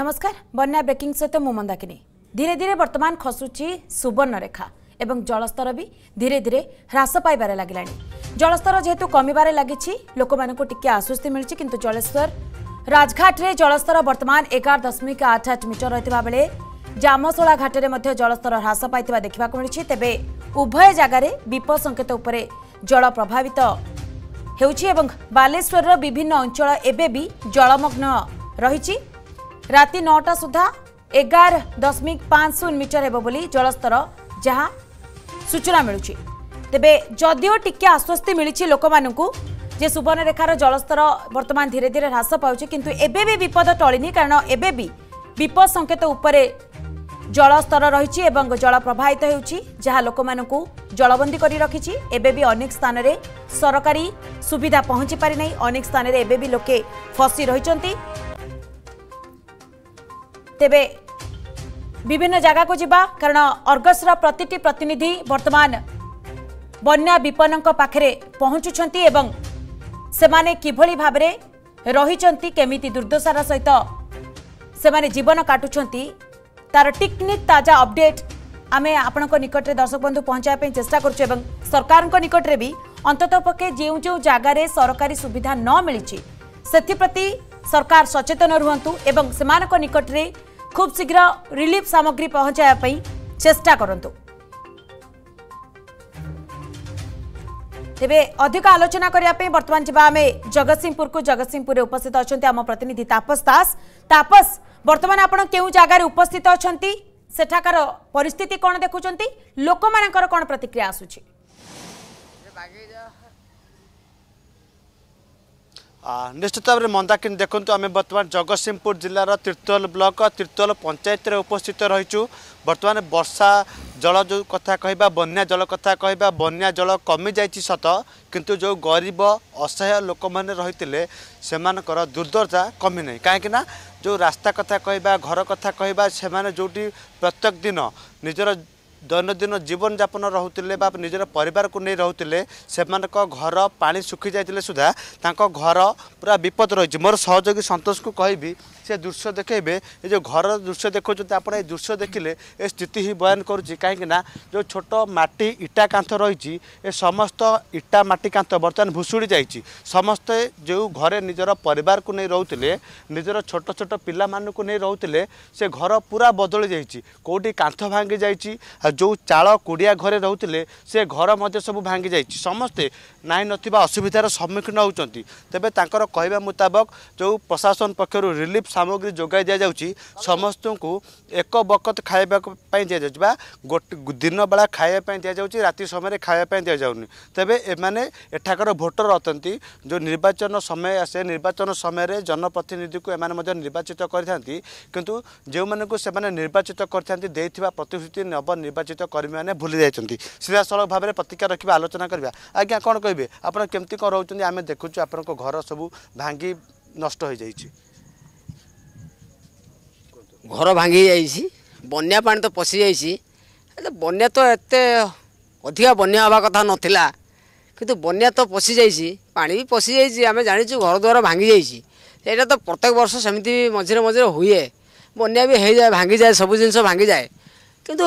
নমস্কার বন্যা ব্রেকিং সহ মু মন্দাকিনী ধীরে ধীরে বর্তমান খসুচি সুবর্ণরেখা এবং জলস্তর বি ধীরে ধীরে হ্রাস পাইবার লাগিলা জলস্তর যেহেতু কমিবার লাগিছি লোক টিকি আশ্বস্তি মিলুছি কিন্তু জলেশ্বর রাজঘাটে জলস্তর বর্তমান এগার দশমিক আঠ আট মিটর রয়েছে বেড়ে জামশোলা ঘাটে জলস্তর হ্রাস পাই দেখা মিলুছি তবে উভয় জায়গার বিপদ সংকেত উপরে জল প্রভাবিত ହେଉଛି ଏବଂ ବାଲେଶ୍ୱରର ବିଭିନ୍ନ ଅଞ୍ଚଳ ଏବେ ବି ଜଳମଗ୍ନ ରହିଛି ରାତି ନଅଟା ସୁଦ୍ଧା ଏଗାର ଦଶମିକ ପାଞ୍ଚ ଶୂନ ମିଟର ହେବ ବୋଲି ଜଳସ୍ତର ଯାହା ସୂଚନା ମିଳୁଛି ତେବେ ଯଦିଓ ଟିକେ ଆଶ୍ୱସ୍ତି ମିଳିଛି ଲୋକମାନଙ୍କୁ ଯେ ସୁବର୍ଣ୍ଣରେଖାର ଜଳସ୍ତର ବର୍ତ୍ତମାନ ଧୀରେ ଧୀରେ ହ୍ରାସ ପାଉଛି କିନ୍ତୁ ଏବେ ବି ବିପଦ ଟଳିନି କାରଣ ଏବେ ବି ବିପଦ ସଙ୍କେତ ଉପରେ ଜଳସ୍ତର ରହିଛି ଏବଂ ଜଳ ପ୍ରବାହିତ ହେଉଛି ଯାହା ଲୋକମାନଙ୍କୁ ଜଳବନ୍ଦୀ କରି ରଖିଛି ଏବେ ବି ଅନେକ ସ୍ଥାନରେ ସରକାରୀ ସୁବିଧା ପହଞ୍ଚି ପାରିନାହିଁ ଅନେକ ସ୍ଥାନରେ ଏବେ ବି ଲୋକେ ଫସି ରହିଛନ୍ତି ତେବେ ବିଭିନ୍ନ ଜାଗାକୁ ଯିବା କାରଣ ଅର୍ଗସର ପ୍ରତିଟି ପ୍ରତିନିଧି ବର୍ତ୍ତମାନ ବନ୍ୟା ବିପନ୍ନଙ୍କ ପାଖରେ ପହଞ୍ଚୁଛନ୍ତି ଏବଂ ସେମାନେ କିଭଳି ଭାବରେ ରହିଛନ୍ତି କେମିତି ଦୁର୍ଦ୍ଦଶାର ସହିତ ସେମାନେ ଜୀବନ କାଟୁଛନ୍ତି ତାର ଟିକ୍ନିକ୍ ତାଜା ଅପଡେଟ୍ ଆମେ ଆପଣଙ୍କ ନିକଟରେ ଦର୍ଶକ ବନ୍ଧୁ ପହଞ୍ଚାଇବା ପାଇଁ ଚେଷ୍ଟା କରୁଛୁ ଏବଂ ସରକାରଙ୍କ ନିକଟରେ ବି ଅନ୍ତତଃ ପକ୍ଷେ ଯେଉଁ ଯେଉଁ ଜାଗାରେ ସରକାରୀ ସୁବିଧା ନ ମିଳିଛି ସେଥିପ୍ରତି ସରକାର ସଚେତନ ରୁହନ୍ତୁ ଏବଂ ସେମାନଙ୍କ ନିକଟରେ ଖୁବ୍ ଶୀଘ୍ର ରିଲିଫ୍ ସାମଗ୍ରୀ ପହଞ୍ଚାଇବା ପାଇଁ ଚେଷ୍ଟା କରନ୍ତୁ ତେବେ ଅଧିକ ଆଲୋଚନା କରିବା ପାଇଁ ବର୍ତ୍ତମାନ ଯିବା ଆମେ ଜଗତସିଂହପୁରକୁ ଜଗତସିଂହପୁରରେ ଉପସ୍ଥିତ ଅଛନ୍ତି ଆମ ପ୍ରତିନିଧି ତାପସ ଦାସ ତାପସ ବର୍ତ୍ତମାନ ଆପଣ କେଉଁ ଜାଗାରେ ଉପସ୍ଥିତ ଅଛନ୍ତି ସେଠାକାର ପରିସ୍ଥିତି କ'ଣ ଦେଖୁଛନ୍ତି ଲୋକମାନଙ୍କର କ'ଣ ପ୍ରତିକ୍ରିୟା ଆସୁଛି ନିଶ୍ଚିତ ଭାବରେ ମନ୍ଦାକିନୀ ଦେଖନ୍ତୁ ଆମେ ବର୍ତ୍ତମାନ ଜଗତସିଂହପୁର ଜିଲ୍ଲାର ତିର୍ତୋଲ ବ୍ଲକ ତିର୍ତୋଲ ପଞ୍ଚାୟତରେ ଉପସ୍ଥିତ ରହିଛୁ ବର୍ତ୍ତମାନ ବର୍ଷା ଜଳ ଯେଉଁ କଥା କହିବା ବନ୍ୟା ଜଳ କଥା କହିବା ବନ୍ୟା ଜଳ କମିଯାଇଛି ସତ କିନ୍ତୁ ଯେଉଁ ଗରିବ ଅସହାୟ ଲୋକମାନେ ରହିଥିଲେ ସେମାନଙ୍କର ଦୁର୍ଦ୍ଦଶା କମି ନାହିଁ କାହିଁକି ନା ଯେଉଁ ରାସ୍ତା କଥା କହିବା ଘର କଥା କହିବା ସେମାନେ ଯେଉଁଠି ପ୍ରତ୍ୟେକ ଦିନ ନିଜର দৈনন্দিন জীবনযাপন রুলে বা নিজের পরিবারকে নিয়ে রুলে সে ঘর পা শুখি যাই সুদ্ধা তাঁর ঘর পুরা বিপদ রয়েছে মোর সহযোগী সন্তোষকে কহবি সে দৃশ্য দেখাইবে এই যে ঘর দৃশ্য দেখুম আপনার এই দৃশ্য দেখলে এ স্থিতি হি বয়ান করছি কিন্তু না যে ছোট মাটি ইটা কাঁথ রয়েছে এ সমস্ত ইটা মাটি কাঁথ বর্তমান ভুষুড়ি যাই সমস্তে যে ঘরে নিজের পরিবারকে নিয়ে রুলে নিজের ছোট ছোট পিলা মানুষ নিয়ে রুলে সে ঘর পুরা বদলি যাই কোটি কাঁথ ভাঙ্গি যাই जो चाल कुरे से घर सबै भाँगि समे नै नसुविधार सम्मुखीन हौँ तर क्या मुताबक जो प्रशासन पक्षहरू रिलिफ समाग्री जियाउँछ समस्तु एक बखत खाइ दिन बेला खाइ दिएछ राति समय खाइ दिएन एठाकर भोटर अट्टि जो निर्वाचन समय निर्वाचन समयले जनप्रतिनिधिको एउटा निर्वाचित गरिदिनु जो मचित गरिश्रुति नब ନିର୍ବାଚିତ କର୍ମୀମାନେ ଭୁଲି ଯାଇଛନ୍ତି ସିଧାସଳଖ ଭାବରେ ପ୍ରତିକ୍ରିୟା ରଖିବା ଆଲୋଚନା କରିବା ଆଜ୍ଞା କ'ଣ କହିବେ ଆପଣ କେମିତି କ'ଣ ରହୁଛନ୍ତି ଆମେ ଦେଖୁଛୁ ଆପଣଙ୍କ ଘର ସବୁ ଭାଙ୍ଗି ନଷ୍ଟ ହୋଇଯାଇଛି ଘର ଭାଙ୍ଗି ଯାଇଛି ବନ୍ୟା ପାଣି ତ ପଶିଯାଇଛି ହେଲେ ବନ୍ୟା ତ ଏତେ ଅଧିକା ବନ୍ୟା ହେବା କଥା ନଥିଲା କିନ୍ତୁ ବନ୍ୟା ତ ପଶିଯାଇଛି ପାଣି ବି ପଶିଯାଇଛି ଆମେ ଜାଣିଛୁ ଘରଦ୍ୱାର ଭାଙ୍ଗିଯାଇଛି ଏଇଟା ତ ପ୍ରତ୍ୟେକ ବର୍ଷ ସେମିତି ମଝିରେ ମଝିରେ ହୁଏ ବନ୍ୟା ବି ହେଇଯାଏ ଭାଙ୍ଗିଯାଏ ସବୁ ଜିନିଷ ଭାଙ୍ଗିଯାଏ କିନ୍ତୁ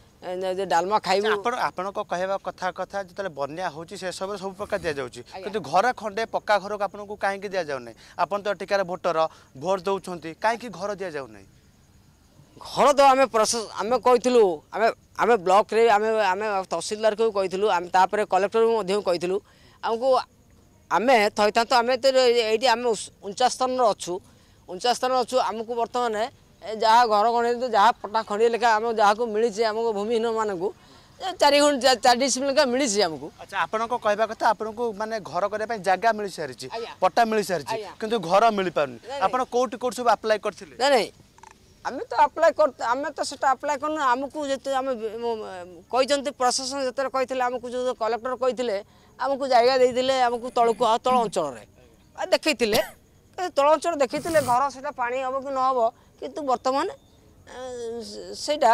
ଡାଲମା ଖାଇବୁ ଆପଣ ଆପଣଙ୍କ କହିବା କଥା କଥା ଯେତେବେଳେ ବନ୍ୟା ହେଉଛି ସେସବୁରେ ସବୁ ପ୍ରକାର ଦିଆଯାଉଛି କିନ୍ତୁ ଘର ଖଣ୍ଡେ ପକ୍କା ଘରକୁ ଆପଣଙ୍କୁ କାହିଁକି ଦିଆଯାଉନାହିଁ ଆପଣ ତ ଏଠିକାର ଭୋଟର ଭୋଟ ଦେଉଛନ୍ତି କାହିଁକି ଘର ଦିଆଯାଉନାହିଁ ଘର ତ ଆମେ ପ୍ରୋସେସ୍ ଆମେ କହିଥିଲୁ ଆମେ ଆମେ ବ୍ଲକରେ ଆମେ ଆମେ ତହସିଲଦାରକୁ କହିଥିଲୁ ଆମେ ତାପରେ କଲେକ୍ଟରକୁ ମଧ୍ୟ କହିଥିଲୁ ଆମକୁ ଆମେ ଥଇଥାନ୍ତ ଆମେ ତ ଏଇଠି ଆମେ ଉଣଚାଶ ସ୍ଥାନରେ ଅଛୁ ଉଣଚାଶ ସ୍ଥାନରେ ଅଛୁ ଆମକୁ ବର୍ତ୍ତମାନ ଯାହା ଘରକଣେଇରୁ ଯାହା ପଟା ଖଣ୍ଡିଏ ଲେଖା ଆମ ଯାହାକୁ ମିଳିଛି ଆମକୁ ଭୂମିହୀନମାନଙ୍କୁ ଚାରି ଘଣ୍ଟା ଚାରି ଡିସିମିଲ୍ ଲେଖା ମିଳିଛି ଆମକୁ ଆଚ୍ଛା ଆପଣଙ୍କ କହିବା କଥା ଆପଣଙ୍କୁ ମାନେ ଘର କରିବା ପାଇଁ ଜାଗା ମିଳିସାରିଛି ପଟା ମିଳିସାରିଛି କିନ୍ତୁ ଘର ମିଳିପାରୁନି ଆପଣ କୋଉଠି କୋଉଠି ସବୁ ଆପ୍ଲାଏ କରିଥିଲେ ନାଇଁ ନାଇଁ ଆମେ ତ ଆପ୍ଲାଏ କରୁ ଆମେ ତ ସେଟା ଆପ୍ଲାଏ କରୁନୁ ଆମକୁ ଯେତେ ଆମେ କହିଛନ୍ତି ପ୍ରଶାସନ ଯେତେବେଳେ କହିଥିଲେ ଆମକୁ ଯେଉଁ କଲେକ୍ଟର କହିଥିଲେ ଆମକୁ ଜାଗା ଦେଇଥିଲେ ଆମକୁ ତଳକୁ ତଳ ଅଞ୍ଚଳରେ ଦେଖେଇଥିଲେ ତଳ ଅଞ୍ଚଳ ଦେଖେଇଥିଲେ ଘର ସେଟା ପାଣି ହେବ କି ନ ହେବ কিন্তু বর্তমান ସେଇଟା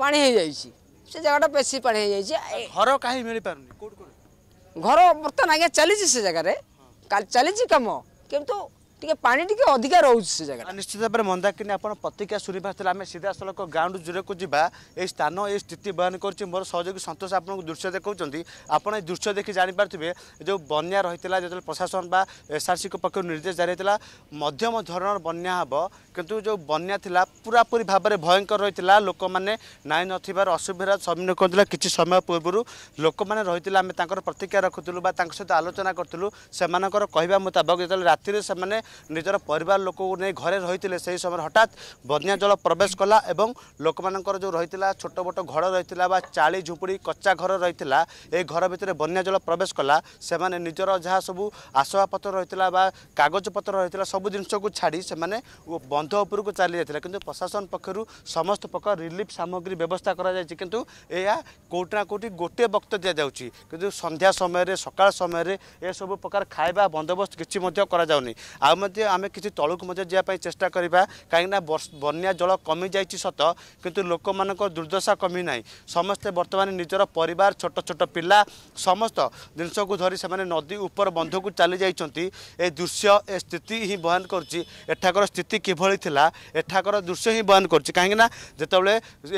ପାଣି ହେଇଯାଇଛି ସେ ଜାଗାଟା ବେଶୀ ପାଣି ହେଇଯାଇଛି ଘର କାହିଁ ମିଳିପାରୁନି ଘର ବର୍ତ୍ତମାନ ଆଜ୍ଞା ଚାଲିଛି ସେ ଜାଗାରେ ଚାଲିଛି କାମ କିନ୍ତୁ ଟିକେ ପାଣି ଟିକେ ଅଧିକା ରହୁଛି ସେ ଜାଗା ନିଶ୍ଚିତ ଭାବରେ ମନ୍ଦାକିନୀ ଆପଣ ପ୍ରତିକ୍ରିୟା ଶୁଣିପାରିଥିଲେ ଆମେ ସିଧାସଳଖ ଗାଁରୁ ଜିରୋକୁ ଯିବା ଏହି ସ୍ଥାନ ଏହି ସ୍ଥିତି ବୟନ କରୁଛି ମୋର ସହଯୋଗୀ ସନ୍ତୋଷ ଆପଣଙ୍କୁ ଦୃଶ୍ୟ ଦେଖାଉଛନ୍ତି ଆପଣ ଏ ଦୃଶ୍ୟ ଦେଖି ଜାଣିପାରୁଥିବେ ଯେଉଁ ବନ୍ୟା ରହିଥିଲା ଯେତେବେଳେ ପ୍ରଶାସନ ବା ଏସ୍ଆର୍ସିଙ୍କ ପକ୍ଷରୁ ନିର୍ଦ୍ଦେଶ ଜାରି ହୋଇଥିଲା ମଧ୍ୟମ ଧରଣର ବନ୍ୟା ହେବ କିନ୍ତୁ ଯେଉଁ ବନ୍ୟା ଥିଲା ପୁରାପୁରି ଭାବରେ ଭୟଙ୍କର ରହିଥିଲା ଲୋକମାନେ ନାଇଁ ନଥିବାର ଅସୁବିଧାର ସମ୍ମୁଖୀନ କରୁଥିଲେ କିଛି ସମୟ ପୂର୍ବରୁ ଲୋକମାନେ ରହିଥିଲେ ଆମେ ତାଙ୍କର ପ୍ରତିକ୍ରିୟା ରଖୁଥିଲୁ ବା ତାଙ୍କ ସହିତ ଆଲୋଚନା କରୁଥିଲୁ ସେମାନଙ୍କର କହିବା ମୁତାବକ ଯେତେବେଳେ ରାତିରେ ସେମାନେ ନିଜର ପରିବାର ଲୋକକୁ ନେଇ ଘରେ ରହିଥିଲେ ସେହି ସମୟରେ ହଠାତ୍ ବନ୍ୟା ଜଳ ପ୍ରବେଶ କଲା ଏବଂ ଲୋକମାନଙ୍କର ଯେଉଁ ରହିଥିଲା ଛୋଟ ମୋଟ ଘର ରହିଥିଲା ବା ଚାଳି ଝୁମ୍ପୁଡ଼ି କଚ୍ଚା ଘର ରହିଥିଲା ଏହି ଘର ଭିତରେ ବନ୍ୟା ଜଳ ପ୍ରବେଶ କଲା ସେମାନେ ନିଜର ଯାହା ସବୁ ଆସବାବପତ୍ର ରହିଥିଲା ବା କାଗଜପତ୍ର ରହିଥିଲା ସବୁ ଜିନିଷକୁ ଛାଡ଼ି ସେମାନେ ବନ୍ଧ ଉପରକୁ ଚାଲି ଯାଇଥିଲେ କିନ୍ତୁ ପ୍ରଶାସନ ପକ୍ଷରୁ ସମସ୍ତ ପ୍ରକାର ରିଲିଫ୍ ସାମଗ୍ରୀ ବ୍ୟବସ୍ଥା କରାଯାଇଛି କିନ୍ତୁ ଏହା କେଉଁଠି ନା କେଉଁଠି ଗୋଟିଏ ବକ୍ତ ଦିଆଯାଉଛି କିନ୍ତୁ ସନ୍ଧ୍ୟା ସମୟରେ ସକାଳ ସମୟରେ ଏସବୁ ପ୍ରକାର ଖାଇବା ବନ୍ଦୋବସ୍ତ କିଛି ମଧ୍ୟ କରାଯାଉନି ଆମେ ମଧ୍ୟ ଆମେ କିଛି ତଳକୁ ମଧ୍ୟ ଯିବା ପାଇଁ ଚେଷ୍ଟା କରିବା କାହିଁକିନା ବନ୍ୟା ଜଳ କମିଯାଇଛି ସତ କିନ୍ତୁ ଲୋକମାନଙ୍କ ଦୁର୍ଦ୍ଦଶା କମି ନାହିଁ ସମସ୍ତେ ବର୍ତ୍ତମାନ ନିଜର ପରିବାର ଛୋଟ ଛୋଟ ପିଲା ସମସ୍ତ ଜିନିଷକୁ ଧରି ସେମାନେ ନଦୀ ଉପର ବନ୍ଧକୁ ଚାଲିଯାଇଛନ୍ତି ଏ ଦୃଶ୍ୟ ଏ ସ୍ଥିତି ହିଁ ବୟାନ କରୁଛି ଏଠାକାର ସ୍ଥିତି କିଭଳି ଥିଲା ଏଠାକାର ଦୃଶ୍ୟ ହିଁ ବୟାନ କରୁଛି କାହିଁକିନା ଯେତେବେଳେ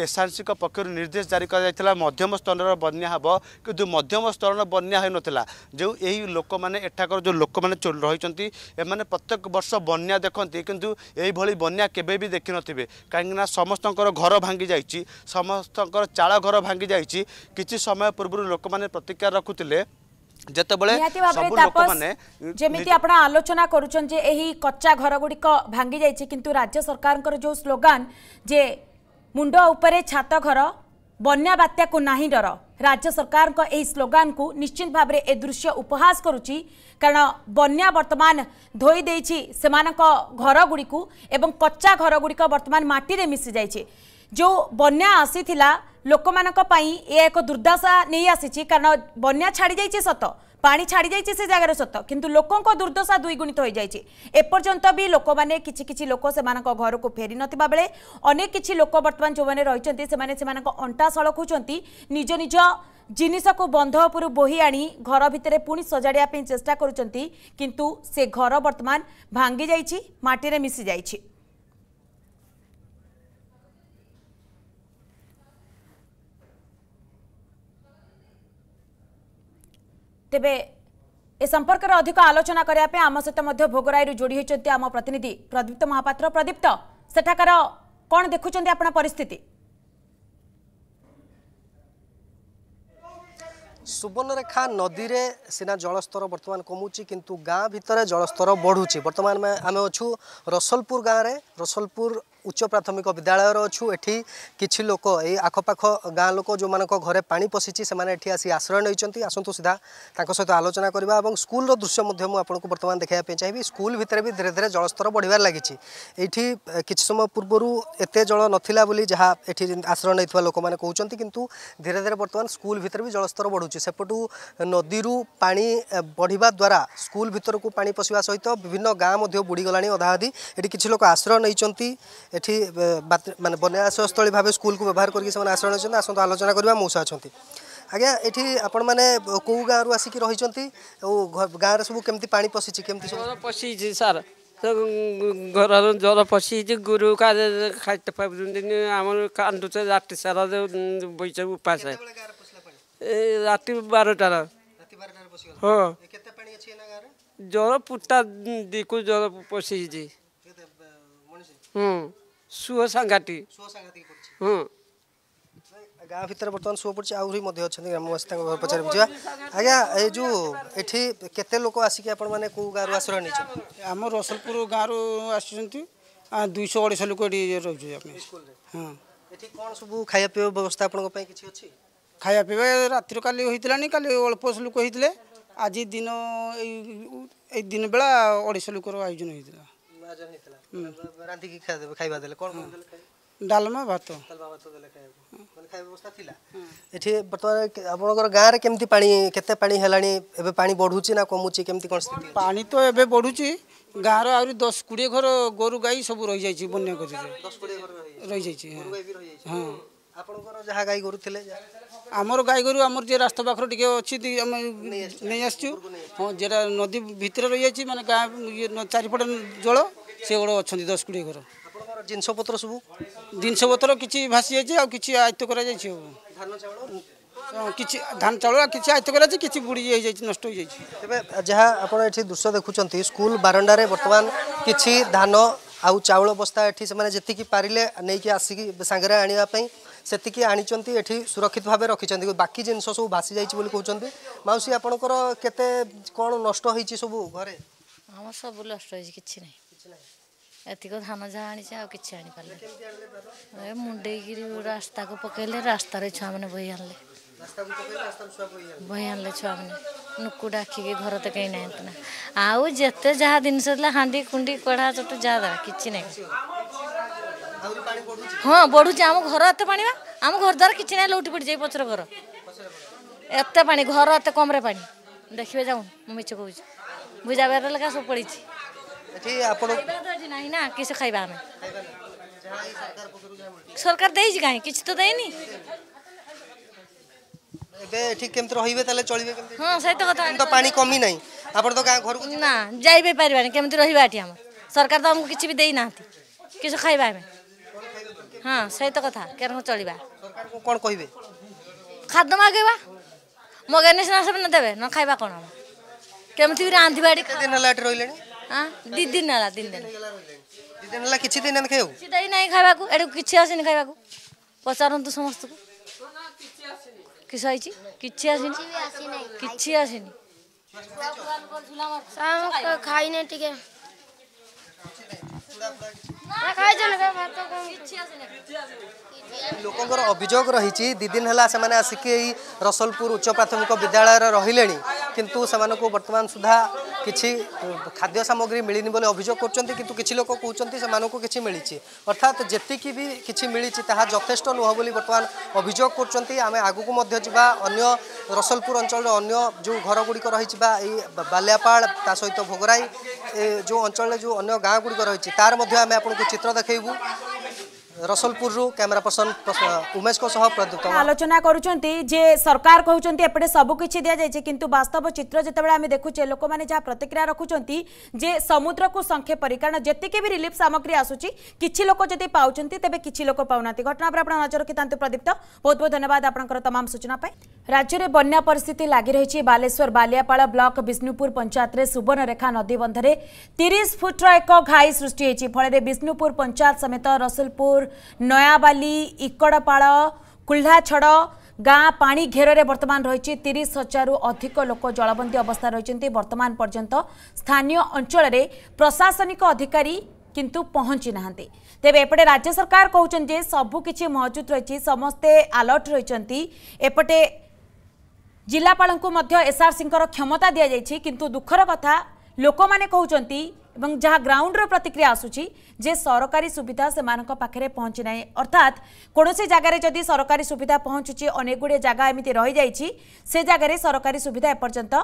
ଏସ୍ଆନ୍ସିଙ୍କ ପକ୍ଷରୁ ନିର୍ଦ୍ଦେଶ ଜାରି କରାଯାଇଥିଲା ମଧ୍ୟମ ସ୍ତରର ବନ୍ୟା ହେବ କିନ୍ତୁ ମଧ୍ୟମ ସ୍ତରର ବନ୍ୟା ହୋଇନଥିଲା ଯେଉଁ ଏହି ଲୋକମାନେ ଏଠାକାର ଯେଉଁ ଲୋକମାନେ ରହିଛନ୍ତି ଏମାନେ ପ୍ରତ୍ୟେକ ପ୍ରତ୍ୟେକ ବର୍ଷ ବନ୍ୟା ଦେଖନ୍ତି କିନ୍ତୁ ଏଇଭଳି ବନ୍ୟା କେବେ ବି ଦେଖିନଥିବେ କାହିଁକିନା ସମସ୍ତଙ୍କର ଘର ଭାଙ୍ଗି ଯାଇଛି ସମସ୍ତଙ୍କର ଚାଳ ଘର ଭାଙ୍ଗି ଯାଇଛି କିଛି ସମୟ ପୂର୍ବରୁ ଲୋକମାନେ ପ୍ରତିକାର ରଖୁଥିଲେ ଯେତେବେଳେ ସବୁ ଲୋକମାନେ ଯେମିତି ଆପଣ ଆଲୋଚନା କରୁଛନ୍ତି ଯେ ଏହି କଚ୍ଚା ଘର ଗୁଡ଼ିକ ଭାଙ୍ଗି ଯାଇଛି କିନ୍ତୁ ରାଜ୍ୟ ସରକାରଙ୍କର ଯେଉଁ ସ୍ଲୋଗାନ ଯେ ମୁଣ୍ଡ ଉପରେ ଛାତ ଘର ବନ୍ୟା ବାତ୍ୟାକୁ ନାହିଁ ଡର राज्य सरकारको ଏହି ସ୍ଲୋଗାନକୁ ନିଶ୍ଚିତ ଭାବରେ ଏ ଦୃଶ୍ୟ ଉପହାସ କରୁଛି କାରଣ ବନ୍ୟା ବର୍ତ୍ତମାନ ଧୋଇ ଦେଇଛି ସେମାନଙ୍କ ଘରଗୁଡ଼ିକୁ ଏବଂ କଚ୍ଚା ଘରଗୁଡ଼ିକ ବର୍ତ୍ତମାନ ମାଟିରେ ମିଶିଯାଇଛି ଯେଉଁ ବନ୍ୟା ଆସିଥିଲା ଲୋକମାନଙ୍କ ପାଇଁ ଏ ଏକ ଦୁର୍ଦ୍ଦଶା ନେଇ ଆସିଛି କାରଣ ବନ୍ୟା ଛାଡ଼ିଯାଇଛି ସତ ପାଣି ଛାଡ଼ି ଯାଇଛି ସେ ଜାଗାରେ ସତ କିନ୍ତୁ ଲୋକଙ୍କ ଦୁର୍ଦ୍ଦଶା ଦୁଇଗୁଣିତ ହୋଇଯାଇଛି ଏପର୍ଯ୍ୟନ୍ତ ବି ଲୋକମାନେ କିଛି କିଛି ଲୋକ ସେମାନଙ୍କ ଘରକୁ ଫେରି ନଥିବା ବେଳେ ଅନେକ କିଛି ଲୋକ ବର୍ତ୍ତମାନ ଯେଉଁମାନେ ରହିଛନ୍ତି ସେମାନେ ସେମାନଙ୍କ ଅଣ୍ଟା ସଳଖୁଛନ୍ତି ନିଜ ନିଜ ଜିନିଷକୁ ବନ୍ଧ ଉପରୁ ବୋହି ଆଣି ଘର ଭିତରେ ପୁଣି ସଜାଡ଼ିବା ପାଇଁ ଚେଷ୍ଟା କରୁଛନ୍ତି କିନ୍ତୁ ସେ ଘର ବର୍ତ୍ତମାନ ଭାଙ୍ଗିଯାଇଛି ମାଟିରେ ମିଶିଯାଇଛି ତେବେ ଏ ସମ୍ପର୍କରେ ଅଧିକ ଆଲୋଚନା କରିବା ପାଇଁ ଆମ ସହିତ ମଧ୍ୟ ଭୋଗରାଇରୁ ଯୋଡ଼ି ହୋଇଛନ୍ତି ଆମ ପ୍ରତିନିଧି ପ୍ରଦୀପ୍ତ ମହାପାତ୍ର ପ୍ରଦୀପ୍ତ ସେଠାକାର କ'ଣ ଦେଖୁଛନ୍ତି ଆପଣ ପରିସ୍ଥିତି সুবর্ণরেখা নদী সিনা জলস্তর বর্তমান কমুচি কিন্তু গাঁ ভিতরে জলস্তর বড়ুচি বর্তমান আমি অছু রসলপুর গাঁরে রসলপুর উচ্চ প্রাথমিক বিদ্যালয়ের অছু এটি কিছু লোক এই আখপাখ গাঁ লোক যে ঘরে পা পশিছি সে এটি আসি আশ্রয় নিয়েছেন আসন্তু সিধা তাঁর সহ আলোচনা করা এবং স্কুলর দৃশ্য মধ্যে আপনার বর্তমান দেখা চাইবি স্কুল ভিতরে বি ধীরে ধীরে জলস্তর বড়িবার লাগিছে এইটি কিছু সময় পূর্ব এত জল নথিলা বলি যা এটি আশ্রয় নিয়ে লোক মানে কিন্তু ধীরে ধীরে বর্তমান স্কুল ভিতরে বি জলস্তর বড়ুছে ହେଉଛି ସେପଟୁ ନଦୀରୁ ପାଣି ବଢ଼ିବା ଦ୍ୱାରା ସ୍କୁଲ ଭିତରକୁ ପାଣି ପଶିବା ସହିତ ବିଭିନ୍ନ ଗାଁ ମଧ୍ୟ ବୁଡ଼ିଗଲାଣି ଅଧାଅଧି ଏଠି କିଛି ଲୋକ ଆଶ୍ରୟ ନେଇଛନ୍ତି ଏଠି ମାନେ ବନ୍ୟା ଆଶ୍ରୟସ୍ଥଳୀ ଭାବେ ସ୍କୁଲକୁ ବ୍ୟବହାର କରିକି ସେମାନେ ଆଶ୍ରୟ ନେଇଛନ୍ତି ଆସନ୍ତୁ ଆଲୋଚନା କରିବା ମଉସା ଅଛନ୍ତି ଆଜ୍ଞା ଏଠି ଆପଣମାନେ କେଉଁ ଗାଁରୁ ଆସିକି ରହିଛନ୍ତି ଆଉ ଗାଁରେ ସବୁ କେମିତି ପାଣି ପଶିଛି କେମିତି ସବୁ ପଶିଛି ସାର୍ ଘରର ଜଳ ପଶିଛି ଗୁରୁ ଖାଇତେ ପାରୁଛନ୍ତି ଆମର କାନ୍ଦୁଛେ ରାତି ସାରା ବଇଛେ ଉପାସ ରାତି ବାରଟା ହଁ ଜ୍ୱର ପୁଟା ଦିକୁ ଜଳ ପଶିଛି ହୁଁ ସୁଅ ସାଙ୍ଘାଟି ହୁଁ ଗାଁ ଭିତରେ ବର୍ତ୍ତମାନ ଶୁଅ ପଡ଼ିଛି ଆହୁରି ମଧ୍ୟ ଅଛନ୍ତି ଗ୍ରାମବାସୀ ତାଙ୍କ ଘର ପଚାରି ବୁଝିବା ଆଜ୍ଞା ଏଇ ଯେଉଁ ଏଠି କେତେ ଲୋକ ଆସିକି ଆପଣମାନେ କେଉଁ ଗାଁରୁ ଆଶ୍ରୟ ନେଇଛନ୍ତି ଆମ ରସଲପୁର ଗାଁରୁ ଆସିଛନ୍ତି ଦୁଇଶହ ଅଢ଼େଇଶହ ଲୋକ ଏଠି ରହୁଛୁ ଆମେ ହଁ ଏଠି କ'ଣ ସବୁ ଖାଇବା ପିଇବା ବ୍ୟବସ୍ଥା ଆପଣଙ୍କ ପାଇଁ କିଛି ଅଛି ଖାଇବା ପିଇବା ରାତିରୁ କାଲି ହୋଇଥିଲାନି କାଲି ଅଳ୍ପ ଲୋକ ହେଇଥିଲେ ଆଜି ଦିନ ଏଇ ଏଇ ଦିନ ବେଳା ଅଢ଼େଇଶହ ଲୋକର ଆୟୋଜନ ହେଇଥିଲା ରାନ୍ଧିକି ଖାଇବା ଦେଲେ କ'ଣ ଡାଲମା ଭାତ ଏଠି ବର୍ତ୍ତମାନ ଆପଣଙ୍କର ଗାଁରେ କେମିତି ପାଣି କେତେ ପାଣି ହେଲାଣି ଏବେ ପାଣି ବଢ଼ୁଛି ନା କମୁଛି କେମିତି କ'ଣ ସ୍ଥିତି ପାଣି ତ ଏବେ ବଢ଼ୁଛି ଗାଁର ଆହୁରି ଦଶ କୋଡ଼ିଏ ଘର ଗୋରୁ ଗାଈ ସବୁ ରହିଯାଇଛି ବନ୍ୟା କରିଛି ରହିଯାଇଛି ହଁ ଆପଣଙ୍କର ଯାହା ଗାଈ ଗୋରୁ ଥିଲେ ଆମର ଗାଈ ଗୋରୁ ଆମର ଯେ ରାସ୍ତା ପାଖରେ ଟିକେ ଅଛି ଆମେ ନେଇ ଆସିଛୁ ହଁ ଯେଟା ନଦୀ ଭିତରେ ରହିଯାଇଛି ମାନେ ଗାଁ ଚାରିପଟେ ଜଳ ସେଗୁଡ଼ା ଅଛନ୍ତି ଦଶ କୋଡ଼ିଏ ଘର ଜିନିଷପତ୍ର ସବୁ ଜିନିଷପତ୍ର କିଛି ଭାସି ଯାଇଛି ଆଉ କିଛି ଆୟତ୍ତ କରାଯାଇଛି ଆଉ କିଛି ଧାନ ଚାଉଳ କିଛି ଆୟତ୍ତ କରାଯାଇଛି କିଛି ବୁଡ଼ି ହେଇଯାଇଛି ନଷ୍ଟ ହେଇଯାଇଛି ତେବେ ଯାହା ଆପଣ ଏଠି ଦୃଶ୍ୟ ଦେଖୁଛନ୍ତି ସ୍କୁଲ ବାରଣ୍ଡାରେ ବର୍ତ୍ତମାନ କିଛି ଧାନ ଆଉ ଚାଉଳ ବସ୍ତା ଏଠି ସେମାନେ ଯେତିକି ପାରିଲେ ନେଇକି ଆସିକି ସାଙ୍ଗରେ ଆଣିବା ପାଇଁ ସେତିକି ଆଣିଛନ୍ତି ଏଠି ସୁରକ୍ଷିତ ଭାବେ ରଖିଛନ୍ତି ବାକି ଜିନିଷ ସବୁ ଭାସି ଯାଇଛି ବୋଲି କହୁଛନ୍ତି ମାଉସୀ ଆପଣଙ୍କର କେତେ କ'ଣ ନଷ୍ଟ ହେଇଛି ସବୁ ଘରେ ଆମର ସବୁ ନଷ୍ଟ ହେଇଛି କିଛି ନାହିଁ ଏତିକ ଧାନ ଯାହା ଆଣିଛି ଆଉ କିଛି ଆଣିପାରିଲେ ମୁଣ୍ଡେଇକିରି ରାସ୍ତାକୁ ପକେଇଲେ ରାସ୍ତାରେ ଛୁଆମାନେ ବୋହି ଆଣିଲେ ବୋହି ଆଣିଲେ ଛୁଆମାନେ ନୁକୁ ଡାକିକି ଘର ତ କେହି ନାହାନ୍ତି ନା ଆଉ ଯେତେ ଯାହା ଜିନିଷ ଥିଲା ହାଣ୍ଡି କୁଣ୍ଡି କଢ଼ା ଚଟୁ ଯାହା ଦେବା କିଛି ନାହିଁ ହଁ ବଢ଼ୁଛି ଆମ ଘର ଏତେ ପାଣି ବା ଆମ ଘର ଦ୍ୱାରା କିଛି ନାହିଁ ଲଉଟି ପଡ଼ିଯାଇ ପଛର ଘର ଏତେ ପାଣି ଘର ଏତେ କମ୍ରେ ପାଣି ଦେଖିବେ ଯାଉ ମୁଁ ମିଛ କହୁଛି ବୁଝା ବେର ଲେଖା ସବୁ ପଡ଼ିଛି ନାହିଁ ନା କିଛି ଖାଇବା ଆମେ ସରକାର ଦେଇଛି କାହିଁ କିଛି ତ ଦେଇନି ଏବେ ଏଠି କେମିତି ରହିବେ ତାହେଲେ ଚଳିବେ ହଁ ସେଇ ତ କଥା ତ ପାଣି କମି ନାହିଁ ଆପଣ ତ ଗାଁ ଘରକୁ ନା ଯାଇବେ ପାରିବାନି କେମିତି ରହିବା ଏଠି ଆମ ସରକାର ତ ଆମକୁ କିଛି ବି ଦେଇନାହାନ୍ତି কিছু ଖାଇବା ଆମେ ହଁ ସହିତ କଥା କେରକ ଚଳିବା ସରକାରଙ୍କୁ କ'ଣ କହିବେ ଖାଦ୍ୟ ମାଗେଇବା ମଗେଇଲେ ସିନା ସେମାନେ ଦେବେ ନ ଖାଇବା କ'ଣ ହେବ କେମିତି ବି ରାନ୍ଧିବା ଏଠି ଦିନ ହେଲା ଏଠି ରହିଲେଣି ଦୁଇ ଦିନ ହେଲା ତିନି ଦିନ ଦୁଇ ଦିନ ହେଲା କିଛି ଦେଇନାହାନ୍ତି ଖାଇବାକୁ କିଛି ଦେଇନାହିଁ ଖାଇବାକୁ ଏଠି କିଛି ଆସିନି ଖାଇବାକୁ ପଚାରନ୍ତୁ ସମସ୍ତଙ୍କୁ କିସ ହେଇଛି କିଛି ଆସିନି କିଛି ଆସିନି ଖାଇନି ଟିକେ पूरा पूरा ना खाए जाने का बात तो को पीछे आ जाने पीछे आ जाने लोकों अभोग रही दि हैसिक रसलपुर उच्च प्राथमिक विद्यालय रही कि बर्तमान सुधा किसी खाद्य सामग्री मिलनी बोले अभोग कर कि लोक कहते कि मिली अर्थात जीक भी किसी मिली जथेष नुह बर्तमान अभोग करें आगक अन्न रसलपुर अंचल अन्न जो घर गुड़िक रही बालियापाड़ सहित भोगराई जो अंचल जो अगर गाँव गुड़िक रही तार आम आपको चित्र देखू रसलपुर रु कैमेरा पर्सन उमेश को सह प्रदुक्त तो आलोचना करुचंती जे सरकार कहउचंती एपडे सब किछि दिया जाय छे किंतु वास्तव चित्र जते बेला हम देखु छे लोक माने जे प्रतिक्रिया रखुचंती जे समुद्र को संखे परिकरण जति के भी रिलीफ सामग्री आसुची किछि लोक जति पाउचंती तबे किछि लोक पाउनाती घटना पर आपन नजर कि प्रदीप्त बहुत बहुत धन्यवाद आपनकर तमाम सूचना पाई રાજ્યરે બન્યા પરિસ્થિતિ લાગી રહી બાલેશ્વર બાલિયાપાળા બ્લક વિષ્ણુપુર પંચાયતરે સુવર્ણરેખા નદી બંધરે તીસ ફુટ્ર એક ઘાઇ સૃષ્ટિ હોઈ ફળે વિષ્ણુપુર પંચાયત સમેત રસુલપુર નયાબાલી ઇકડપાળ କୁହ୍ଲାଛଡ଼ ଗାଁ ପାଣି ଘେରରେ ବର୍ତ୍ତମାନ ରହିଛି ତିରିଶ ହଜାରରୁ ଅଧିକ ଲୋକ ଜଳବନ୍ଦୀ ଅବସ୍ଥା ରହିଛନ୍ତି ବର୍ତ୍ତମାନ ପର୍ଯ୍ୟନ୍ତ ସ୍ଥାନୀୟ ଅଞ୍ଚଳରେ ପ୍ରଶାସନିକ ଅଧିକାରୀ କିନ୍ତୁ ପହଞ୍ଚି ନାହାନ୍ତି ତେବେ ଏପଟେ ରାଜ୍ୟ ସରକାର କହୁଛନ୍ତି ଯେ ସବୁକିଛି ମହଜୁଦ ରହିଛି ସମସ୍ତେ ଆଲର୍ଟ ରହିଛନ୍ତି ଏପଟେ जिलापाल एसआरसी क्षमता दि जाइए किंतु दुखर कथा लोक मैंने कहते जहाँ ग्राउंड रतिक्रिया आसूसी सरकारी सुविधा से मेरे पहुँची ना अर्थात कौन सी जगह जदि सरकारी सुविधा पहुँचुची अनेक गुड़े जगह एमती रही जा जगह सरकारी सुविधा एपर्तंत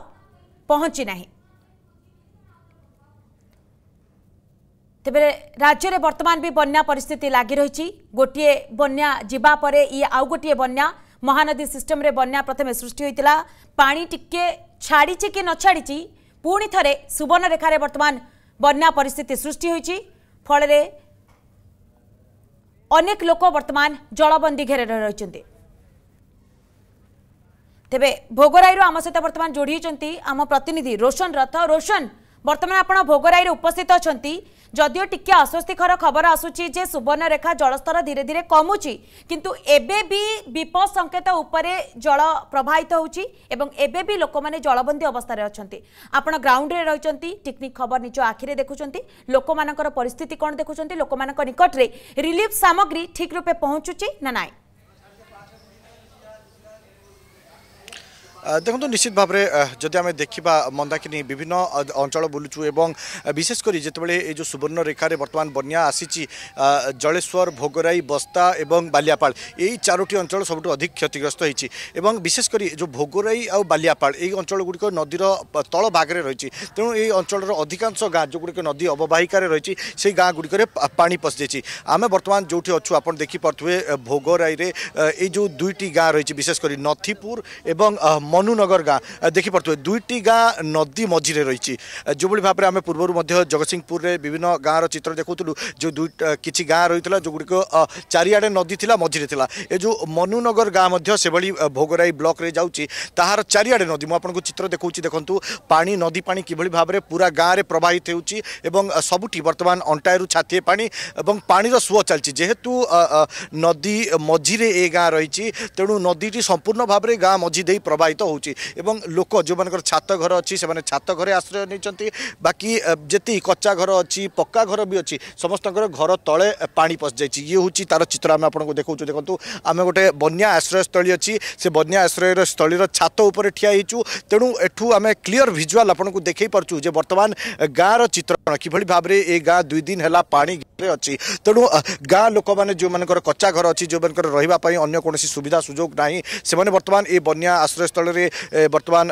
पहुँची ना तेरे राज्य बर्तमान भी बन्या परिस्थिति लगी रही गोटे बना जीवा परे ये आउ गोटे बना ମହାନଦୀ ସିଷ୍ଟମରେ ବନ୍ୟା ପ୍ରଥମେ ସୃଷ୍ଟି ହୋଇଥିଲା ପାଣି ଟିକେ ଛାଡ଼ିଛି କି ନ ଛାଡ଼ିଛି ପୁଣି ଥରେ ସୁବର୍ଣ୍ଣରେଖାରେ ବର୍ତ୍ତମାନ ବନ୍ୟା ପରିସ୍ଥିତି ସୃଷ୍ଟି ହୋଇଛି ଫଳରେ ଅନେକ ଲୋକ ବର୍ତ୍ତମାନ ଜଳବନ୍ଦୀ ଘେରରେ ରହିଛନ୍ତି ତେବେ ଭୋଗରାଇରୁ ଆମ ସହିତ ବର୍ତ୍ତମାନ ଯୋଡ଼ି ହୋଇଛନ୍ତି ଆମ ପ୍ରତିନିଧି ରୋଶନ ରଥ ରୋଶନ বর্তমান আপনার ভোগরাইরে উপস্থিত অনেক যদিও টিকি আশ্বস্তিকর খবর আসুচি যে সুবর্ণরেখা জলস্তর ধীরে ধীরে কমুচি কিন্তু এবে বি বিপদ সংকেত উপরে জল প্রবাহিত হচ্ছে এবং এবে বি লোক জলবন্দী অবস্থায় অনেক আপনার গ্রাউন্ডে রয়েছেন টিকনিক খবর নিজ আখিরে দেখুম লোক পরিস্থিতি কোণ দেখুম লোক নিকটরে রিলিফ সামগ্রী ঠিক রূপে পৌঁছুচি না নাই দেখুন নিশ্চিত ভাবে যদি আমি দেখা মন্দাকিনি বিভিন্ন অঞ্চল বুলুছু এবং বিশেষ করে যেত এই যে সুবর্ণরেখার বর্তমান বন্যা আসিছি জলেশ্বর ভোগরাই বস্তা এবং বালিয়াপাল এই চারোটি অঞ্চল সবুঠু অধিক ক্ষতিগ্রস্ত হয়েছে এবং বিশেষ করে যে ভোগরাই আউ বালিয়াপাল এই অঞ্চলগুড়ি নদীর তল ভাগে রয়েছে তেমন এই অঞ্চলের অধিকাংশ গাঁ যেগুড়ি নদী অববাহিকার রয়েছে সেই গাঁগুড়ি পাঁচ পশিযাই আমি বর্তমান যেটি অছু আপনার দেখিপারে ভোগরাই এই যে দুইটি গাঁ রয়েছে বিশেষ করে নথিপুর এবং मनुनगर गाँद देखि पर्थ्यो दुईटी गाँ नदी मझिरे जो भावना पूर्व जगतसिंहपुरे विभिन्न गाँ र चित्र देखाउँ जो दुई कि गाँ र जोगुडिको चारिडे नदी थाझिर था मगर गाँस भोगरै ब्लके जाऊँ ताहार चारिआ नदी म आपणको चित्र देखाउँछु देख्नु पार्ने पूरा गाँडे प्रवाहित हुन्छ सबुटी बर्तमान अन्टाएर छातिए पाव जेहेतु नदी मझिर ए गाँ रहि तेणु नदीटी सम्पूर्ण भावर गाँ मै प्रवाहित ହେଉଛି ଏବଂ ଲୋକ ଯେଉଁମାନଙ୍କର ଛାତ ଘର ଅଛି ସେମାନେ ଛାତ ଘରେ ଆଶ୍ରୟ ନେଇଛନ୍ତି ବାକି ଯେତିକି କଚ୍ଚା ଘର ଅଛି ପକ୍କା ଘର ବି ଅଛି ସମସ୍ତଙ୍କର ଘର ତଳେ ପାଣି ପଶିଯାଇଛି ଇଏ ହେଉଛି ତାର ଚିତ୍ର ଆମେ ଆପଣଙ୍କୁ ଦେଖାଉଛୁ ଦେଖନ୍ତୁ ଆମେ ଗୋଟେ ବନ୍ୟା ଆଶ୍ରୟସ୍ଥଳୀ ଅଛି ସେ ବନ୍ୟା ଆଶ୍ରୟର ସ୍ଥଳୀର ଛାତ ଉପରେ ଠିଆ ହେଇଛୁ ତେଣୁ ଏଠୁ ଆମେ କ୍ଲିଅର ଭିଜୁଆଲ୍ ଆପଣଙ୍କୁ ଦେଖାଇ ପାରୁଛୁ ଯେ ବର୍ତ୍ତମାନ ଗାଁର ଚିତ୍ରଣ କିଭଳି ଭାବରେ ଏ ଗାଁ ଦୁଇ ଦିନ ହେଲା ପାଣି ଅଛି ତେଣୁ ଗାଁ ଲୋକମାନେ ଯେଉଁମାନଙ୍କର କଚ୍ଚା ଘର ଅଛି ଯେଉଁମାନଙ୍କର ରହିବା ପାଇଁ ଅନ୍ୟ କୌଣସି ସୁବିଧା ସୁଯୋଗ ନାହିଁ ସେମାନେ ବର୍ତ୍ତମାନ ଏ ବନ୍ୟା ଆଶ୍ରୟସ୍ଥଳୀ କ୍ଷେତ୍ରରେ ବର୍ତ୍ତମାନ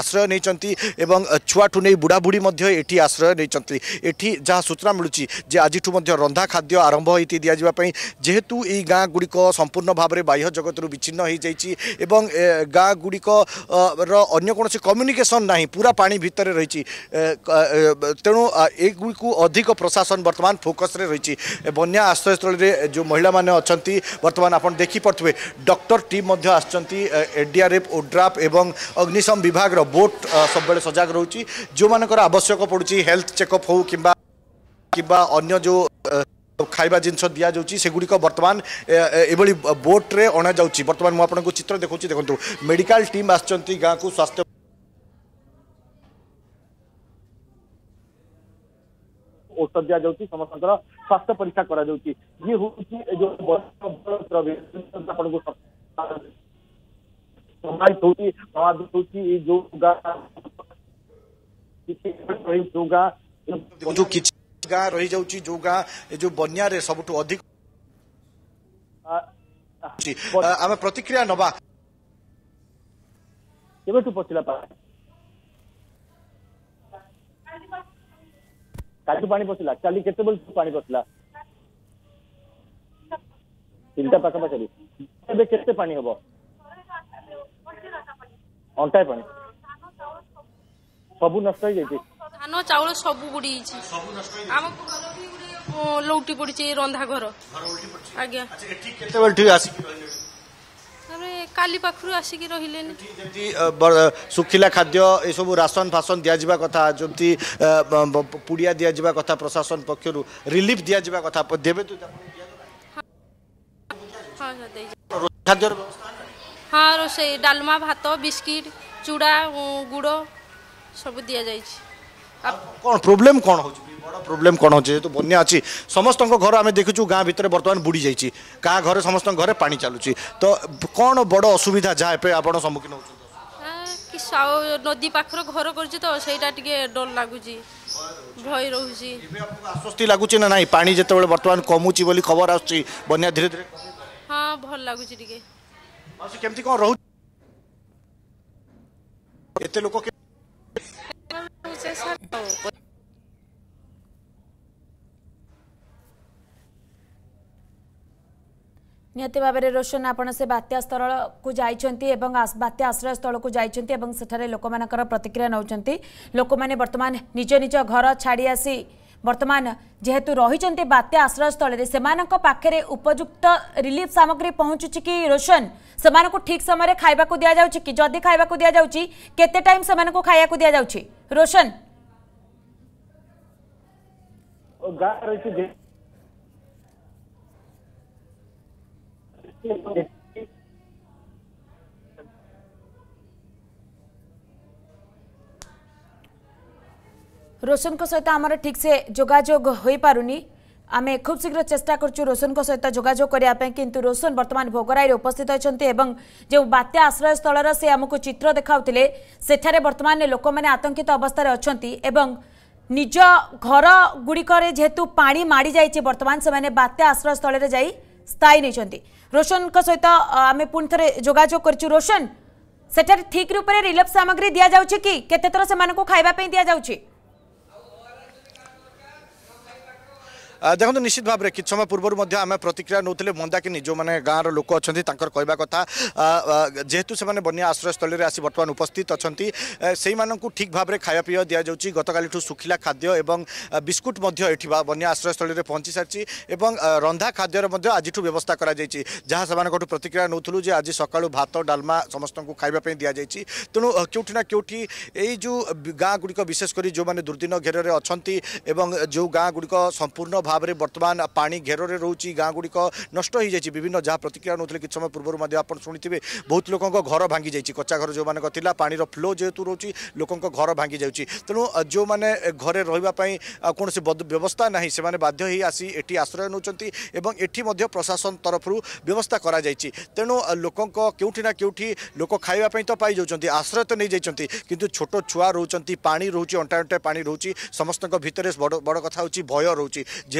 ଆଶ୍ରୟ ନେଇଛନ୍ତି ଏବଂ ଛୁଆଠୁ ନେଇ ବୁଢ଼ାବୁଢ଼ୀ ମଧ୍ୟ ଏଠି ଆଶ୍ରୟ ନେଇଛନ୍ତି ଏଠି ଯାହା ସୂଚନା ମିଳୁଛି ଯେ ଆଜିଠୁ ମଧ୍ୟ ରନ୍ଧା ଖାଦ୍ୟ ଆରମ୍ଭ ହୋଇଛି ଦିଆଯିବା ପାଇଁ ଯେହେତୁ ଏଇ ଗାଁ ଗୁଡ଼ିକ ସମ୍ପୂର୍ଣ୍ଣ ଭାବରେ ବାହ୍ୟ ଜଗତରୁ ବିଚ୍ଛିନ୍ନ ହୋଇଯାଇଛି ଏବଂ ଗାଁ ଗୁଡ଼ିକର ଅନ୍ୟ କୌଣସି କମ୍ୟୁନିକେସନ୍ ନାହିଁ ପୁରା ପାଣି ଭିତରେ ରହିଛି ତେଣୁ ଏଗୁଡ଼ିକୁ ଅଧିକ ପ୍ରଶାସନ ବର୍ତ୍ତମାନ ଫୋକସ୍ରେ ରହିଛି ବନ୍ୟା ଆଶ୍ରୟସ୍ଥଳୀରେ ଯେଉଁ ମହିଳାମାନେ ଅଛନ୍ତି ବର୍ତ୍ତମାନ ଆପଣ ଦେଖିପାରୁଥିବେ ଡକ୍ଟର ଟିମ୍ ମଧ୍ୟ ଆସିଛନ୍ତି ଡି ଏଡିଆର୍ଏଫ୍ ଓଡ୍ରାଫ୍ स्टाफ एवं अग्निशम विभाग बोट सब सजग रही जो मानकर आवश्यक पड़ी हेल्थ चेकअप हो कि अन्य जो खाइबा जिनस दि जागुड़ बर्तमान एभली बोट्रे अणा बर्तमान मुझे चित्र देखा देखो मेडिका टीम आ गाँ को स्वास्थ्य औषध दिया समस्त स्वास्थ्य परीक्षा करा जाऊँगी जो हमारी सोची हमारी सोची जो होगा जो किछ ଗାଁ ରହିଯାଉଛି ଯୋଉ ଗାଁ ଏ ଯୋଉ ବନ୍ୟାରେ ସବୁଠୁ ଅଧିକ ଆମେ ପ୍ରତିକ୍ରିୟା ନବା କେବେଠୁ ପଚିଲା ପାଣି କାଲି ପାଣି ପଶିଲା କାଲି କେତେବେଳେ ପାଣି ପଶିଲା ତିନିଟା ପାଖାପାଖି ଏବେ କେତେ ପାଣି ହବ ଅଣ୍ଟାଏ ପାଣି ସବୁ ନଷ୍ଟ ହେଇଯାଇଛି ଧାନ ଚାଉଳ ସବୁ ବୁଡ଼ି ଯାଇଛି ଆମ ଲଉଟି ପଡ଼ିଛି ରନ୍ଧା ଘର ଆଜ୍ଞା କେତେବେଳେ ଠିକ ଆସିକି କାଲି ପାଖରୁ ଆସିକି ରହିଲେନି ଯେମିତି ଶୁଖିଲା ଖାଦ୍ୟ ଏସବୁ ରାସନ ଫାସନ ଦିଆଯିବା କଥା ଯେମିତି ପୁଡ଼ିଆ ଦିଆଯିବା କଥା ପ୍ରଶାସନ ପକ୍ଷରୁ ରିଲିଫ୍ ଦିଆଯିବା କଥା ଦେବେ ତ ଖାଦ୍ୟର ବ୍ୟବସ୍ଥା ହଁ ରୋଷେଇ ଡାଲମା ଭାତ ବିସ୍କିଟ୍ ଚୁଡ଼ା ଗୁଡ଼ ସବୁ ଦିଆଯାଇଛି କ'ଣ ପ୍ରୋବ୍ଲେମ୍ କ'ଣ ହେଉଛି ବଡ଼ ପ୍ରୋବ୍ଲେମ୍ କ'ଣ ହେଉଛି ଯେହେତୁ ବନ୍ୟା ଅଛି ସମସ୍ତଙ୍କ ଘର ଆମେ ଦେଖୁଛୁ ଗାଁ ଭିତରେ ବର୍ତ୍ତମାନ ବୁଡ଼ି ଯାଇଛି କାହା ଘରେ ସମସ୍ତଙ୍କ ଘରେ ପାଣି ଚାଲୁଛି ତ କ'ଣ ବଡ଼ ଅସୁବିଧା ଯାହା ଏବେ ଆପଣ ସମ୍ମୁଖୀନ ହେଉଛନ୍ତି କି ନଦୀ ପାଖର ଘର କରିଛି ତ ସେଇଟା ଟିକେ ଡର ଲାଗୁଛି ଭୟ ରହୁଛି ଆଶ୍ୱସ୍ତି ଲାଗୁଛି ନା ନାହିଁ ପାଣି ଯେତେବେଳେ ବର୍ତ୍ତମାନ କମୁଛି ବୋଲି ଖବର ଆସୁଛି ବନ୍ୟା ଧୀରେ ଧୀରେ ହଁ ଭଲ ଲାଗୁଛି ଟିକେ ଆଉ ସେ କେମିତି କଣ ରହୁଛି ଏତେ ଲୋକ ନିହାତି ଭାବରେ ରୋଶନ ଆପଣ ସେ ବାତ୍ୟା ସ୍ଥଳକୁ ଯାଇଛନ୍ତି ଏବଂ ବାତ୍ୟା ଆଶ୍ରୟ ସ୍ଥଳକୁ ଯାଇଛନ୍ତି ଏବଂ ସେଠାରେ ଲୋକମାନଙ୍କର ପ୍ରତିକ୍ରିୟା ନେଉଛନ୍ତି ଲୋକମାନେ ବର୍ତ୍ତମାନ ନିଜ ନିଜ ଘର ଛାଡ଼ି ଆସି बर्तमान जेहेतु रही बात्या आश्रयस्थल से पाखे उपयुक्त रिलीफ सामग्री पहुँचुच कि रोशन से ठीक समय खावाक दि जाऊँ कि जदि खावाक दि जाऊँ के टाइम से खाया दि जाऊँ रोशन गाँव ରୋଶନଙ୍କ ସହିତ ଆମର ଠିକ୍ସେ ଯୋଗାଯୋଗ ହୋଇପାରୁନି ଆମେ ଖୁବ୍ ଶୀଘ୍ର ଚେଷ୍ଟା କରୁଛୁ ରୋଶନଙ୍କ ସହିତ ଯୋଗାଯୋଗ କରିବା ପାଇଁ କିନ୍ତୁ ରୋଶନ ବର୍ତ୍ତମାନ ଭୋଗରାଇରେ ଉପସ୍ଥିତ ଅଛନ୍ତି ଏବଂ ଯେଉଁ ବାତ୍ୟା ଆଶ୍ରୟସ୍ଥଳର ସେ ଆମକୁ ଚିତ୍ର ଦେଖାଉଥିଲେ ସେଠାରେ ବର୍ତ୍ତମାନ ଲୋକମାନେ ଆତଙ୍କିତ ଅବସ୍ଥାରେ ଅଛନ୍ତି ଏବଂ ନିଜ ଘର ଗୁଡ଼ିକରେ ଯେହେତୁ ପାଣି ମାଡ଼ି ଯାଇଛି ବର୍ତ୍ତମାନ ସେମାନେ ବାତ୍ୟା ଆଶ୍ରୟସ୍ଥଳରେ ଯାଇ ସ୍ଥାୟୀ ନେଇଛନ୍ତି ରୋଶନଙ୍କ ସହିତ ଆମେ ପୁଣି ଥରେ ଯୋଗାଯୋଗ କରିଛୁ ରୋଶନ ସେଠାରେ ଠିକ୍ ରୂପରେ ରିଲିଫ୍ ସାମଗ୍ରୀ ଦିଆଯାଉଛି କି କେତେଥର ସେମାନଙ୍କୁ ଖାଇବା ପାଇଁ ଦିଆଯାଉଛି निश्चित भावर कि समय पूर्व प्रतिक्रिया नै मन्दाकिनी जो मैले गाँ र लोक अहिले तर कथा जे बन्या आश्रयस्थलले आतमान उपस्थित अहिले सही म ठिक भावर खापाउँछ गतकाली् शुख्ला खाद्य ए विस्कुट बन्या आश्रय स्थलले पहुँचिसिच रिठु व्यवस्था गरि प्रतिक्रिया नु आज सकालु भात डालमा समस्या खापु केही जो गाँगुडिक विशेषकरी जो दुर्दिन घेराले अहिले जो गाँगुडा सम्पूर्ण संपूर्ण ভাবে বর্তমান পাঁ ঘেরের রয়েছে গাঁ গুড়িক নষ্ট হয়ে যাই বিভিন্ন যা প্রতিক্রিয়া নেওয়া কিছু সময় পূর্ব আপনার শুনে বহুত লোক ঘর ভাঙ্গি যাই কচ্চা ঘর যে লা পাঁচ ফ্লো যেহেতু রয়েছে লোক ঘর ভাঙ্গি যাচ্ছে তেমন যে ঘরে রহবা কোণী ব্যবস্থা না সে বাধ্য হয়ে আসি এটি আশ্রয় নেওয়া এবং এটি প্রশাসন তরফর ব্যবস্থা করা যাই তেমন লোক কেউটি না কেউটি লোক খাইবা তো পাই যাচ্ছেন আশ্রয় তো নিয়ে যাই কিন্তু ছোট ছুয়া রয়েছেন পাঁ রয়েছে অন্টা অন্টা পাঁ রয়েছে সমস্ত ভিতরে বড় বড় কথা হচ্ছে ভয় রয়েছে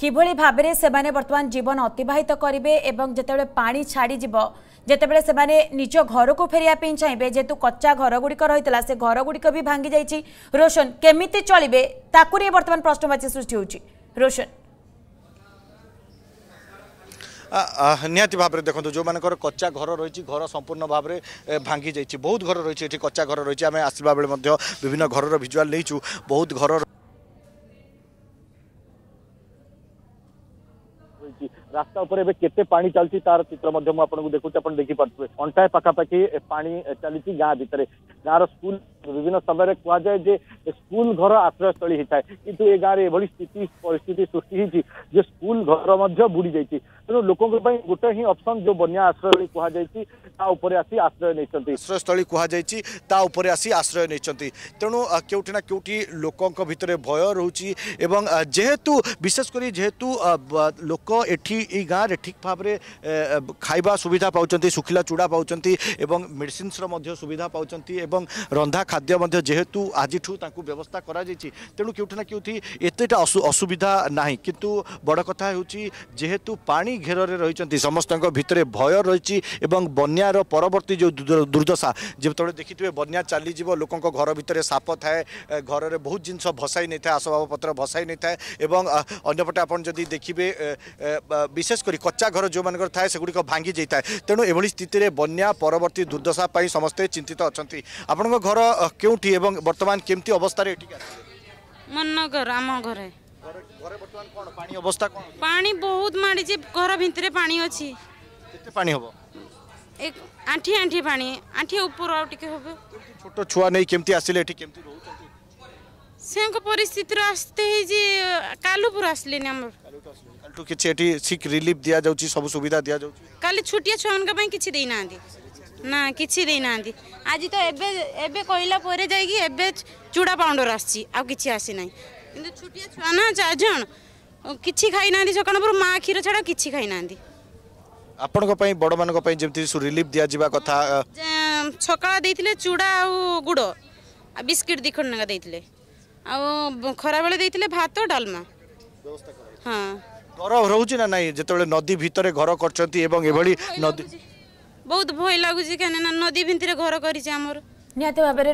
কিভাবে ভাবে সে বর্তমান জীবন অতিবাহিত করবে এবং যেতবে পা ছাড়িযিব যেতবে সে নিজ ঘরক ফেরিয়া চাইবে যেহেতু কচ্চা ঘরগুড়ি রয়েছে সে ঘরগুড়ি বি ভাঙ্গি যাই রোশন কমিটি চলবে তাকে বর্তমান প্রশ্নবাচী সৃষ্টি হচ্ছে রোশন ନିହାତି ଭାବରେ ଦେଖନ୍ତୁ ଯେଉଁମାନଙ୍କର କଚ୍ଚା ଘର ରହିଛି ଘର ସମ୍ପୂର୍ଣ୍ଣ ଭାବରେ ଭାଙ୍ଗି ଯାଇଛି ବହୁତ ଘର ରହିଛି ଏଠି କଚ୍ଚା ଘର ରହିଛି ଆମେ ଆସିଲା ବେଳେ ମଧ୍ୟ ବିଭିନ୍ନ ଘରର ଭିଜୁଆଲ୍ ନେଇଛୁ ବହୁତ ଘର रास्ता उपर के चलती तार चित्र आपको देखुचे आप देखिपे अंटाए पाखापाखी पा चली गाँ भाँर स्कूल विभिन्न समय कहुए जे स्कूल घर आश्रयस्थल होता है कि गाँव में यह स्थित पिस्थित सृष्टि जे स्कूल घर बुड़ जाती तेणु तो लोकों पर गोटे ही अप्सन जो बना आश्रय कहुई आश्रय आश्रयस्थल कहुई आसी आश्रय तेणु के लोकों भितर भय रोच जेहेतु विशेषकर जेहेतु लोक ये गाँव में ठीक भाव में खावा सुविधा पाँच शुखिला चूड़ा पाँच मेडिन्स सुविधा पाँच रंधा खा ଖାଦ୍ୟ ମଧ୍ୟ ଯେହେତୁ ଆଜିଠୁ ତାଙ୍କୁ ବ୍ୟବସ୍ଥା କରାଯାଇଛି ତେଣୁ କେଉଁଠି ନା କେଉଁଠି ଏତେଟା ଅସୁବିଧା ନାହିଁ କିନ୍ତୁ ବଡ଼ କଥା ହେଉଛି ଯେହେତୁ ପାଣି ଘେରରେ ରହିଛନ୍ତି ସମସ୍ତଙ୍କ ଭିତରେ ଭୟ ରହିଛି ଏବଂ ବନ୍ୟାର ପରବର୍ତ୍ତୀ ଯେଉଁ ଦୁର୍ଦ୍ଦଶା ଯେତେବେଳେ ଦେଖିଥିବେ ବନ୍ୟା ଚାଲିଯିବ ଲୋକଙ୍କ ଘର ଭିତରେ ସାପ ଥାଏ ଘରରେ ବହୁତ ଜିନିଷ ଭସାଇ ନେଇଥାଏ ଆସବାବପତ୍ର ଭସାଇ ନେଇଥାଏ ଏବଂ ଅନ୍ୟପଟେ ଆପଣ ଯଦି ଦେଖିବେ ବିଶେଷ କରି କଚ୍ଚା ଘର ଯେଉଁମାନଙ୍କର ଥାଏ ସେଗୁଡ଼ିକ ଭାଙ୍ଗି ଯାଇଥାଏ ତେଣୁ ଏଭଳି ସ୍ଥିତିରେ ବନ୍ୟା ପରବର୍ତ୍ତୀ ଦୁର୍ଦ୍ଦଶା ପାଇଁ ସମସ୍ତେ ଚିନ୍ତିତ ଅଛନ୍ତି ଆପଣଙ୍କ ଘର কেউটি এবং বর্তমান কেমতি অবস্থায় এটিকে আসলে মনগর আম ঘরে ঘরে বর্তমান কোন পানি অবস্থা কোন পানি বহুত মাড়িছে ঘর ভিতরে পানি আছে কত পানি হবো এক আঁঠি আঁঠি পানি আঁঠি উপর আউ টিকে হবে ছোট ছুয়া নেই কেমতি আসিলে এটি কেমতি রহুচন্তি সেঙ্ক পরিস্থিতির আসতে হয়েছি কালু পুর আসলেনি আমার কালু তো কিছু এটি সিক রিলিফ দিয়া যাচ্ছে সব সুবিধা দিয়া যাচ্ছে কালি ছুটিয়া ছুয়া কিছু দেই না ନା କିଛି ଦେଇନାହାନ୍ତି ଆଜି ତ ଏବେ ଏବେ କହିଲା ପରେ ଯାଇକି ଏବେ ଚୁଡ଼ା ପାଉଣ୍ଡର ଆସିଛି ଆଉ କିଛି ଆସିନାହିଁ କିନ୍ତୁ ଛୋଟିଆ ଛୁଆ ନା ଚାରିଜଣ କିଛି ଖାଇନାହାନ୍ତି ସକାଳପୁର ମା କ୍ଷୀର ଛଡ଼ା କିଛି ଖାଇନାହାନ୍ତି ଆପଣଙ୍କ ପାଇଁ ବଡ଼ମାନଙ୍କ ପାଇଁ ଯେମିତି ରିଲିଫ୍ ଦିଆଯିବା କଥା ସକାଳ ଦେଇଥିଲେ ଚୁଡ଼ା ଆଉ ଗୁଡ଼ ଆଉ ବିସ୍କିଟ୍ ଦୁଇ ଖଣ୍ଡ ନେଖା ଦେଇଥିଲେ ଆଉ ଖରାବେଳେ ଦେଇଥିଲେ ଭାତ ଡାଲମା ହଁ ଘର ରହୁଛି ନା ନାହିଁ ଯେତେବେଳେ ନଦୀ ଭିତରେ ଘର କରିଛନ୍ତି ଏବଂ ଏଭଳି ନଦୀ ବହୁତ ଭୟ ଲାଗୁଛି କାହିଁକି ନା ନଦୀ ଭିତରେ ଘର କରିଛି ଆମର ନିହାତି ଭାବରେ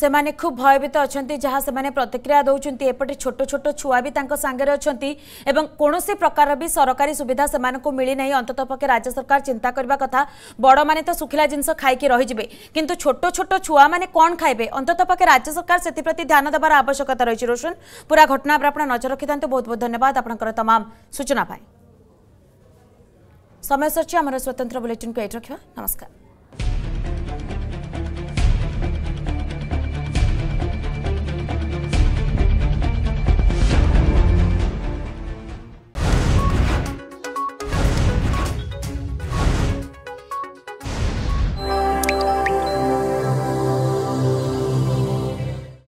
ସେମାନେ ଖୁବ୍ ଭୟଭୀତ ଅଛନ୍ତି ଯାହା ସେମାନେ ପ୍ରତିକ୍ରିୟା ଦେଉଛନ୍ତି ଏପଟେ ଛୋଟ ଛୋଟ ଛୁଆ ବି ତାଙ୍କ ସାଙ୍ଗରେ ଅଛନ୍ତି ଏବଂ କୌଣସି ପ୍ରକାର ବି ସରକାରୀ ସୁବିଧା ସେମାନଙ୍କୁ ମିଳିନାହିଁ ଅନ୍ତତଃ ପକ୍ଷେ ରାଜ୍ୟ ସରକାର ଚିନ୍ତା କରିବା କଥା ବଡ଼ମାନେ ତ ଶୁଖିଲା ଜିନିଷ ଖାଇକି ରହିଯିବେ କିନ୍ତୁ ଛୋଟ ଛୋଟ ଛୁଆମାନେ କ'ଣ ଖାଇବେ ଅନ୍ତତଃ ପକ୍ଷେ ରାଜ୍ୟ ସରକାର ସେଥିପ୍ରତି ଧ୍ୟାନ ଦେବାର ଆବଶ୍ୟକତା ରହିଛି ରୋଶନ ପୁରା ଘଟଣା ଉପରେ ଆପଣ ନଜର ରଖିଥାନ୍ତୁ ବହୁତ ବହୁତ ଧନ୍ୟବାଦ ଆପଣଙ୍କର ତମାମ ସୂଚନା ପାଇଁ समय सर आम स्वतंत्र बुलेटिन को ये रखा नमस्कार